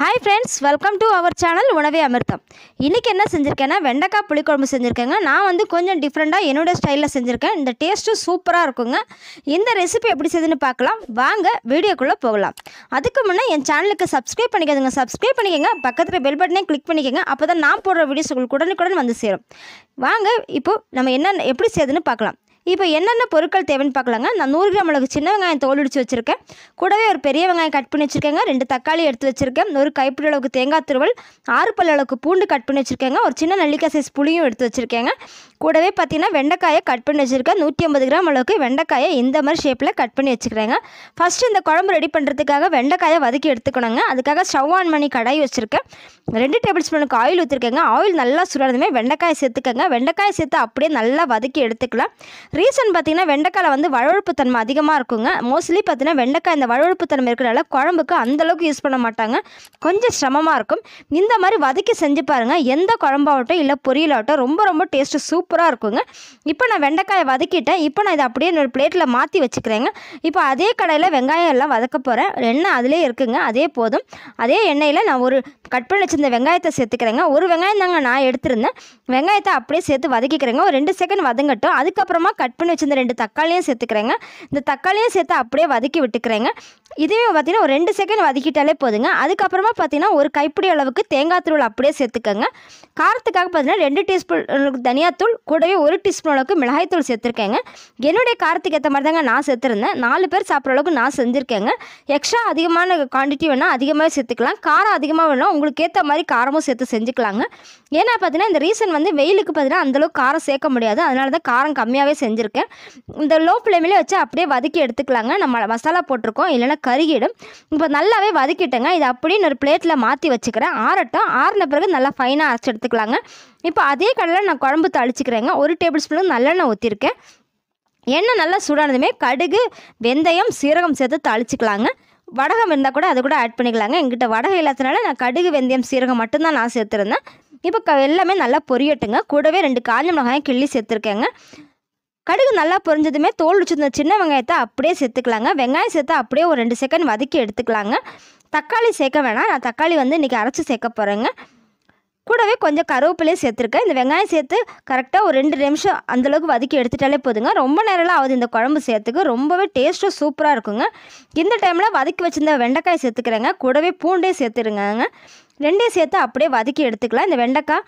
hi friends welcome to our channel உணவே அமிர்தம் இன்றைக்கி என்ன செஞ்சுருக்கேன்னா வெண்டைக்காய் புளிக்குழம்பு செஞ்சுருக்கேங்க நான் வந்து கொஞ்சம் டிஃப்ரெண்ட்டாக என்னோடய ஸ்டைலில் செஞ்சுருக்கேன் இந்த டேஸ்ட்டும் சூப்பராக இருக்குங்க இந்த ரெசிபி எப்படி செய்யுதுன்னு பார்க்கலாம் வாங்க வீடியோக்குள்ளே போகலாம் அதுக்கு முன்னே என் சேனலுக்கு சப்ஸ்கிரைப் பண்ணிக்கோங்க சப்ஸ்கிரைப் பண்ணிக்கோங்க பக்கத்தில் பெல் பட்டனே கிளிக் பண்ணிக்கோங்க அப்போ தான் நான் போடுற வீடியோஸ் உங்களுக்கு உடனுக்குடன் வந்து சேரும் வாங்க இப்போது நம்ம என்ன எப்படி செய்யுதுன்னு பார்க்கலாம் இப்போ என்னென்ன பொருட்கள் தேவைன்னு பார்க்கலாங்க நான் நூறு கிராம் அளவுக்கு சின்ன வெங்காயம் தோலுடிச்சு வச்சுருக்கேன் கூடவே ஒரு பெரிய வெங்காயம் கட் பண்ணி வச்சுருக்கேங்க ரெண்டு தக்காளி எடுத்து வச்சுருக்கேன் ஒரு கைப்பிடி அளவுக்கு தேங்காய் துருவல் ஆறு பல் அளவுக்கு பூண்டு கட் பண்ணி வச்சுருக்கேங்க ஒரு சின்ன நெல்லிக்காய் சைஸ் புளியும் எடுத்து வச்சுருக்கேங்க கூடவே பார்த்தீங்கன்னா வெண்டைக்காயை கட் பண்ணி வச்சுருக்கேன் நூற்றி ஐம்பது கிராம் அளவுக்கு வெண்டைக்காயை இந்த மாதிரி ஷேப்பில் கட் பண்ணி வச்சுக்கிறேங்க ஃபஸ்ட்டு இந்த குழம்பு ரெடி பண்ணுறதுக்காக வெண்டைக்காயை வதக்கி எடுத்துக்கணுங்க அதுக்காக ஸ்டவ் ஆன் பண்ணி கடாய் வச்சுருக்கேன் ரெண்டு டேபிள் ஸ்பூனுக்கு ஆயில் ஊற்றிருக்கேங்க ஆயில் நல்லா சுடாதுமே வெண்டைக்காயை சேர்த்துக்கங்க வெண்டைக்காயை சேர்த்து அப்படியே நல்லா வதக்கி எடுத்துக்கலாம் ரீசன் பார்த்திங்கன்னா வெண்டைக்காயில் வந்து தன்மை அதிகமாக இருக்குங்க மோஸ்ட்லி பார்த்திங்கன்னா வெண்டைக்காய் இந்த தன்மை இருக்கிறனால குழம்புக்கு அந்தளவுக்கு யூஸ் பண்ண மாட்டாங்க கொஞ்சம் சிரமமாக இருக்கும் இந்த மாதிரி வதக்கி செஞ்சு பாருங்கள் எந்த குழம்பாகட்டும் இல்லை பொரியலாகட்டும் ரொம்ப ரொம்ப டேஸ்ட்டு சூப்பராக இருக்குங்க இப்போ நான் வெண்டைக்காயை வதக்கிட்டேன் இப்போ நான் இதை அப்படியே என்னோடய பிளேட்டில் மாற்றி வச்சுக்கிறேங்க இப்போ அதே கடையில் வெங்காயம் எல்லாம் வதக்க போகிறேன் எண்ணெய் அதிலே இருக்குங்க அதே போதும் அதே எண்ணெயில் நான் ஒரு கட் பண்ணி வச்சுருந்த வெங்காயத்தை சேர்த்துக்கிறேங்க ஒரு வெங்காயம் தாங்க நான் எடுத்திருந்தேன் வெங்காயத்தை அப்படியே சேர்த்து வதக்கிக்கிறேங்க ஒரு ரெண்டு செகண்ட் வதங்கட்டும் அதுக்கப்புறமா கட் கட் பண்ணி வச்சுருந்த ரெண்டு தக்காளியும் சேர்த்துக்கிறேங்க இந்த தக்காளியும் சேர்த்து அப்படியே வதக்கி விட்டுக்கிறேங்க இதுவே பார்த்திங்கன்னா ஒரு ரெண்டு செகண்ட் வதக்கிட்டாலே போதுங்க அதுக்கப்புறமா பார்த்திங்கன்னா ஒரு கைப்பிடி அளவுக்கு தேங்காய் தூள் அப்படியே சேர்த்துக்கோங்க காரத்துக்காக பார்த்திங்கன்னா ரெண்டு டீஸ்பூன் தனியாத்தூள் கூடவே ஒரு டீஸ்பூன் அளவுக்கு மிளகாய்த்தூள் சேர்த்துருக்கேங்க என்னுடைய காரத்துக்கு ஏற்ற மாதிரி தாங்க நான் சேர்த்துருந்தேன் நாலு பேர் சாப்பிட்ற அளவுக்கு நான் செஞ்சுருக்கேங்க எக்ஸ்ட்ரா அதிகமான குவான்டிட்டி வேணால் அதிகமாகவே சேர்த்துக்கலாம் காரம் அதிகமாக வேணும் உங்களுக்கு ஏற்ற மாதிரி காரமும் சேர்த்து செஞ்சுக்கலாங்க ஏன்னா பார்த்தீங்கன்னா இந்த ரீசன் வந்து வெயிலுக்கு பார்த்திங்கன்னா அந்தளவுக்கு காரம் சேர்க்க முடியாது அதனால தான் காரம் கம்மியாகவே செஞ்சுருக்கேன் இந்த லோ ஃப்ளேமிலே வச்சு அப்படியே வதக்கி எடுத்துக்கலாங்க நம்ம மசாலா போட்டிருக்கோம் இல்லைன்னா கருகிடும் இப்போ நல்லாவே வதக்கிட்டேங்க இது அப்படியே ஒரு பிளேட்டில் மாற்றி வச்சுக்கிறேன் ஆரட்டும் ஆறின பிறகு நல்லா ஃபைனாக அரைச்சி எடுத்துக்கலாங்க இப்போ அதே கடலில் நான் குழம்பு தழிச்சிக்கிறேங்க ஒரு டேபிள் ஸ்பூன் நல்லெண்ணெய் ஊற்றிருக்கேன் எண்ணெய் நல்லா சூடானதுமே கடுகு வெந்தயம் சீரகம் சேர்த்து தழிச்சிக்கலாங்க வடகம் இருந்தால் கூட அது கூட ஆட் பண்ணிக்கலாங்க எங்கிட்ட வடகம் இல்லாதனால நான் கடுகு வெந்தயம் சீரகம் மட்டும்தான் நான் சேர்த்துருந்தேன் இப்போ க எல்லாமே நல்லா பொரியட்டுங்க கூடவே ரெண்டு காஞ்ச மிளகாயும் கிள்ளி சேர்த்துருக்கேங்க கடுகு நல்லா பொரிஞ்சதுமே தோல் வச்சுருந்த சின்ன வெங்காயத்தை அப்படியே சேர்த்துக்கலாங்க வெங்காயம் சேர்த்தா அப்படியே ஒரு ரெண்டு செகண்ட் வதக்கி எடுத்துக்கலாங்க தக்காளி சேர்க்க வேணாம் நான் தக்காளி வந்து இன்றைக்கி அரைச்சி சேர்க்க போகிறேங்க கூடவே கொஞ்சம் கருவேப்பிலையும் சேர்த்துருக்கேன் இந்த வெங்காயம் சேர்த்து கரெக்டாக ஒரு ரெண்டு நிமிஷம் அந்தளவுக்கு வதக்கி எடுத்துட்டாலே போதுங்க ரொம்ப நேரம்லாம் ஆகுது இந்த குழம்பு சேர்த்துக்கு ரொம்பவே டேஸ்ட்டும் சூப்பராக இருக்குங்க இந்த டைமில் வதக்கி வச்சுருந்த வெண்டைக்காய் சேர்த்துக்கிறேங்க கூடவே பூண்டே சேர்த்துருங்க ரெண்டையும் சேர்த்து அப்படியே வதக்கி எடுத்துக்கலாம் இந்த வெண்டைக்காய்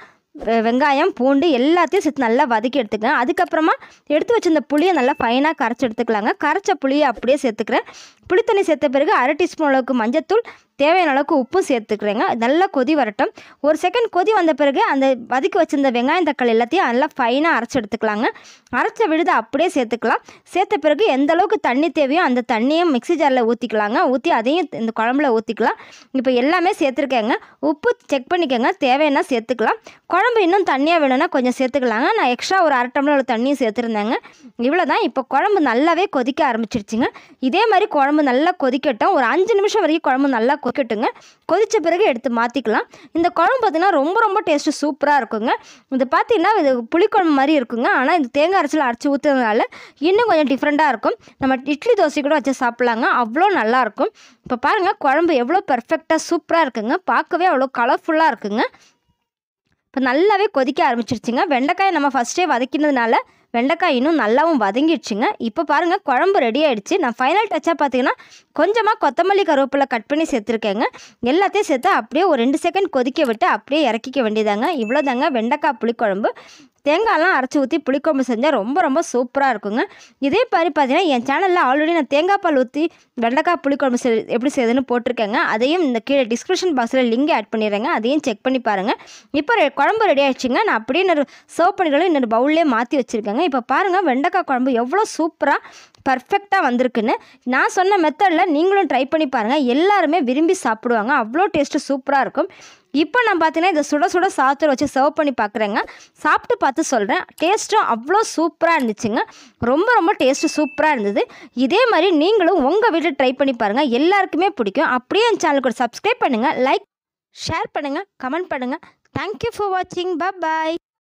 வெங்காயம் பூண்டு எல்லாத்தையும் சேர்த்து நல்லா வதக்கி எடுத்துக்கலாம் அதுக்கப்புறமா எடுத்து வச்சிருந்த புளியை நல்லா ஃபைனாக கரைச்சி எடுத்துக்கலாங்க கரைச்ச புளியை அப்படியே சேர்த்துக்கிறேன் புளித்தண்ணி சேர்த்த பிறகு அரை டீஸ்பூன் அளவுக்கு மஞ்சத்தூள் தேவையான அளவுக்கு உப்பும் சேர்த்துக்கிறேங்க நல்லா கொதி வரட்டும் ஒரு செகண்ட் கொதி வந்த பிறகு அந்த வதக்கி வச்சுருந்த வெங்காயம் தக்காளி எல்லாத்தையும் நல்லா ஃபைனாக அரைச்சி எடுத்துக்கலாங்க அரைச்ச விழுது அப்படியே சேர்த்துக்கலாம் சேர்த்த பிறகு எந்த அளவுக்கு தண்ணி தேவையோ அந்த தண்ணியை மிக்சி ஜாரில் ஊற்றிக்கலாங்க ஊற்றி அதையும் இந்த குழம்புல ஊற்றிக்கலாம் இப்போ எல்லாமே சேர்த்துருக்கேங்க உப்பு செக் பண்ணிக்கோங்க தேவையான சேர்த்துக்கலாம் குழம்பு இன்னும் தண்ணியாக வேணும்னா கொஞ்சம் சேர்த்துக்கலாங்க நான் எக்ஸ்ட்ரா ஒரு அரை டம்ளர் தண்ணியும் சேர்த்துருந்தேங்க இவ்வளோ தான் இப்போ குழம்பு நல்லாவே கொதிக்க ஆரம்பிச்சிருச்சுங்க இதே மாதிரி குழம்பு குழம்பு நல்லா கொதிக்கட்டும் ஒரு அஞ்சு நிமிஷம் வரைக்கும் குழம்பு நல்லா கொதிக்கட்டுங்க கொதித்த பிறகு எடுத்து மாற்றிக்கலாம் இந்த குழம்பு பார்த்திங்கன்னா ரொம்ப ரொம்ப டேஸ்ட்டு சூப்பராக இருக்குங்க இது பார்த்திங்கன்னா இது புளிக்குழம்பு மாதிரி இருக்குங்க ஆனால் இந்த தேங்காய் அரைச்சியில் அரைச்சி ஊற்றுறதுனால இன்னும் கொஞ்சம் டிஃப்ரெண்ட்டாக இருக்கும் நம்ம இட்லி தோசை கூட வச்சு சாப்பிட்லாங்க அவ்வளோ நல்லாயிருக்கும் இப்போ பாருங்கள் குழம்பு எவ்வளோ பர்ஃபெக்டாக சூப்பராக இருக்குங்க பார்க்கவே அவ்வளோ கலர்ஃபுல்லாக இருக்குங்க இப்போ நல்லாவே கொதிக்க ஆரம்பிச்சிருச்சுங்க வெண்டைக்காயை நம்ம ஃபஸ்ட்டே வதக்கினதுனால வெண்டைக்காய் இன்னும் நல்லாவும் வதங்கிடுச்சுங்க இப்போ பாருங்கள் குழம்பு ரெடி ஆகிடுச்சு நான் ஃபைனல் டச்சாக பார்த்தீங்கன்னா கொஞ்சமாக கொத்தமல்லி கருவேப்பிலை கட் பண்ணி சேர்த்துருக்கேங்க எல்லாத்தையும் சேர்த்து அப்படியே ஒரு ரெண்டு செகண்ட் கொதிக்க விட்டு அப்படியே இறக்கிக்க வேண்டியதாங்க இவ்வளோதாங்க வெண்டைக்காய் புளிக்குழம்பு தேங்காய்லாம் அரைச்சி ஊற்றி புளிக்குழம்பு செஞ்சால் ரொம்ப ரொம்ப சூப்பராக இருக்குங்க இதே மாதிரி பார்த்தீங்கன்னா என் சேனலில் ஆல்ரெடி நான் தேங்காய் பால் ஊற்றி வெண்டைக்காய் புளிக்குழம்பு செ எப்படி செய்யுதுன்னு போட்டிருக்கேங்க அதையும் இந்த கீழே டிஸ்கிரிப்ஷன் பாக்ஸில் லிங்க் ஆட் பண்ணிடுறேங்க அதையும் செக் பண்ணி பாருங்கள் இப்போ குழம்பு ரெடி ஆகிடுச்சுங்க நான் அப்படியே இன்னொரு சர்வ் பண்ணிக்கலாம் இன்னொரு பவுல்லே மாற்றி வச்சுருக்கேங்க இப்போ பாருங்கள் வெண்டைக்காய் குழம்பு எவ்வளோ சூப்பராக பர்ஃபெக்டாக வந்திருக்குன்னு நான் சொன்ன மெத்தடில் நீங்களும் ட்ரை பண்ணி பாருங்கள் எல்லாருமே விரும்பி சாப்பிடுவாங்க அவ்வளோ டேஸ்ட்டு சூப்பராக இருக்கும் இப்போ நான் பார்த்தீங்கன்னா இதை சுட சுட சாத்தில் வச்சு சர்வ் பண்ணி பார்க்குறேங்க சாப்பிட்டு பார்த்து சொல்கிறேன் டேஸ்ட்டும் அவ்வளோ சூப்பராக இருந்துச்சுங்க ரொம்ப ரொம்ப டேஸ்ட்டு சூப்பராக இருந்தது இதே மாதிரி நீங்களும் உங்கள் வீட்டில் ட்ரை பண்ணி பாருங்கள் எல்லாருக்குமே பிடிக்கும் அப்படியே என் சேனலுக்கு சப்ஸ்கிரைப் பண்ணுங்கள் லைக் ஷேர் பண்ணுங்கள் கமெண்ட் பண்ணுங்கள் தேங்க்யூ ஃபார் வாட்சிங் பாய்